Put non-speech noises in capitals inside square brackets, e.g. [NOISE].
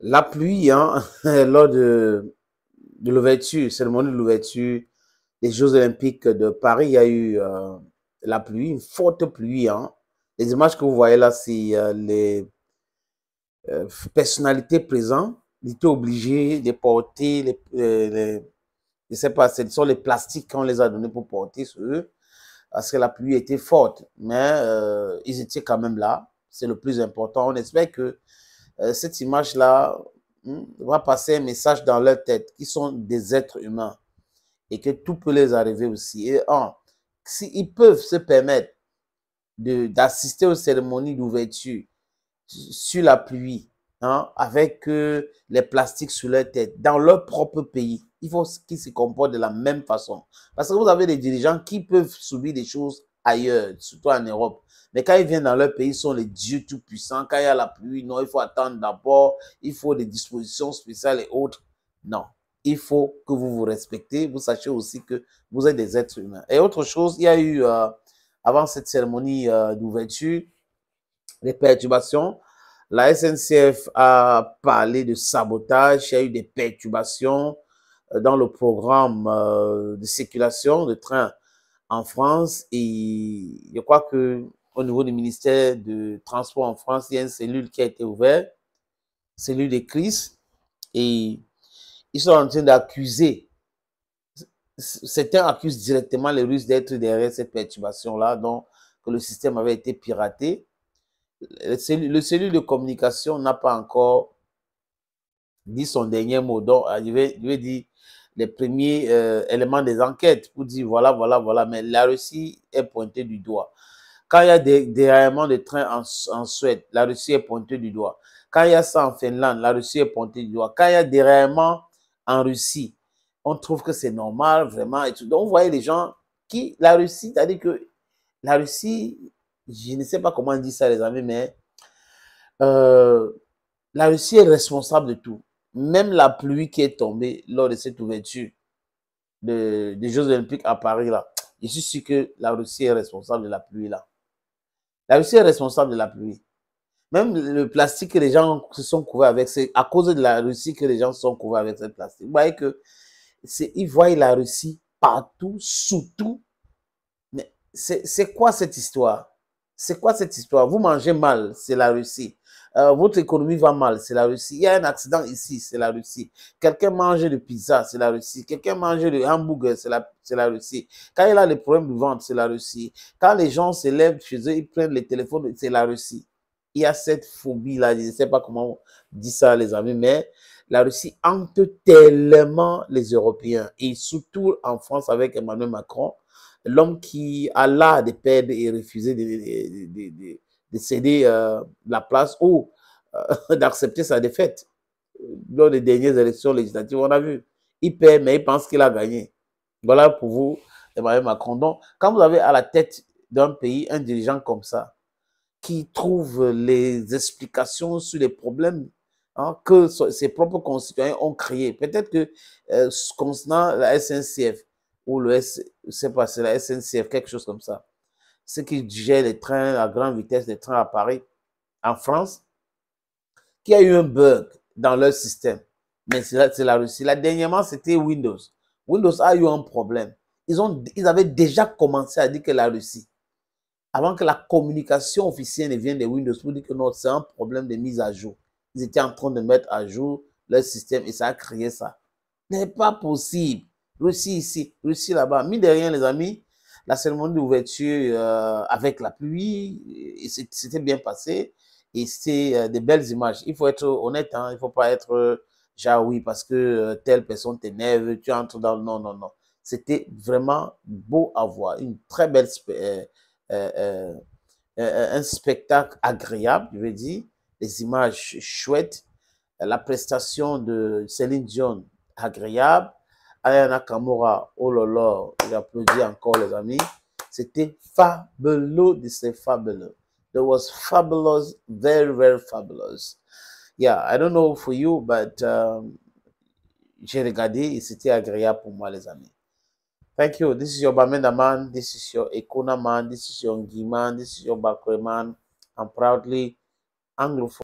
la pluie, hein, [LAUGHS] lors de, l'ouverture, c'est le moment de l'ouverture des Jeux Olympiques de Paris, il y a eu euh, la pluie, une forte pluie. Hein. Les images que vous voyez là, c'est euh, les euh, personnalités présentes. Ils étaient obligés de porter, les, sais pas, ce sont les plastiques qu'on les a donnés pour porter sur eux, parce que la pluie était forte. Mais ils étaient quand même là. C'est le plus important. On espère que euh, cette image-là hmm, va passer un message dans leur tête qu'ils sont des êtres humains et que tout peut les arriver aussi. Et un, s'ils peuvent se permettre d'assister aux cérémonies d'ouverture sur la pluie, hein, avec euh, les plastiques sur leur tête, dans leur propre pays, il faut qu'ils se comportent de la même façon. Parce que vous avez des dirigeants qui peuvent subir des choses ailleurs, surtout en Europe. Mais quand ils viennent dans leur pays, ils sont les dieux tout-puissants. Quand il y a la pluie, non, il faut attendre d'abord. Il faut des dispositions spéciales et autres. Non. Il faut que vous vous respectez. Vous sachez aussi que vous êtes des êtres humains. Et autre chose, il y a eu, euh, avant cette cérémonie euh, d'ouverture, des perturbations. La SNCF a parlé de sabotage. Il y a eu des perturbations euh, dans le programme de circulation de trains en France et je crois que au niveau du ministère de Transport en France, il y a une cellule qui a été ouverte, cellule des crises, et ils sont en train d'accuser. Certains accusent directement les Russes d'être derrière cette perturbation-là, donc que le système avait été piraté. Le cellule, de communication n'a pas encore dit son dernier mot. Donc, il ah, lui je les premiers euh, éléments des enquêtes pour dire voilà, voilà, voilà. Mais la Russie est pointée du doigt. Quand il y a des déraillements de train en, Suède, la Russie est pointée du doigt. Quand il y a ça en Finlande, la Russie est pointée du doigt. Quand il y a des déraillements en Russie, on trouve que c'est normal, vraiment. Donc, vous voyez les gens qui, la Russie, c'est-à-dire que la Russie, je ne sais pas comment on dit ça, les amis, mais euh, la Russie est responsable de tout. Même la pluie qui est tombée lors de cette ouverture des Jeux Olympiques à Paris, là, je suis sûr que la Russie est responsable de la pluie, là. La Russie est responsable de la pluie. Même le plastique que les gens se sont couverts avec, c'est à cause de la Russie que les gens se sont couverts avec ce plastique. Vous voyez que ils voient la Russie partout, sous tout. Mais c'est quoi cette histoire C'est quoi cette histoire Vous mangez mal, c'est la Russie. Euh, votre économie va mal, c'est la Russie. Il y a un accident ici, c'est la Russie. Quelqu'un mangeait de pizza, c'est la Russie. Quelqu'un mangeait de hamburger, c'est la, la Russie. Quand il a les problèmes de vente, c'est la Russie. Quand les gens se lèvent chez eux, ils prennent les téléphones, c'est la Russie. Il y a cette phobie-là, je ne sais pas comment on dit ça, les amis, mais la Russie hante tellement les Européens, et surtout en France avec Emmanuel Macron, l'homme qui a l'art de perdre et refuser de euh, de céder la place ou euh, [LAUGHS] d'accepter sa défaite. Lors des dernières élections législatives, on a vu. Il perd, mais il pense qu'il a gagné. Voilà pour vous, Emmanuel Macron. Donc, quand vous avez à la tête d'un pays un dirigeant comme ça, qui trouve les explications sur les problèmes hein, que ses propres concitoyens ont créés, peut-être que euh, concernant la SNCF ou le, la SNCF, quelque chose comme ça, ceux qui gèrent les trains à grande vitesse, les trains à Paris, en France, qui a eu un bug dans leur système. Mais c'est la, Russie. Là, dernièrement, c'était Windows. Windows a eu un problème. Ils, ont, ils avaient déjà commencé à dire que la Russie, avant que la communication officielle ne vienne de Windows pour dire que non, c'est un problème de mise à jour. Ils étaient en train de mettre à jour leur système et ça a créé ça. N'est pas possible. Russie ici, Russie là-bas. mis de rien, les amis, la cérémonie d'ouverture euh, avec la pluie, c'était bien passé et c'est euh, des belles images. Il faut être honnête, hein. il ne faut pas être euh, jaoui oui parce que telle personne t'énerve, tu entres dans le non, non, non. C'était vraiment beau à voir, une très belle un spectacle agréable, je veux dire, Les images chouettes, la prestation de Céline Dion agréable, Ayana Kamora, oh là là, il encore les amis. C'était fabuleux de ces fabuleux. There was fabulous, very, very fabulous. Yeah, I don't know for you, but um, j'ai regardé et c'était agréable pour moi les amis. Thank you. This is your Bamenda man. This is your Ekona man. This is your Ngi man. This is your Bakwe man. I'm proudly Anglophone.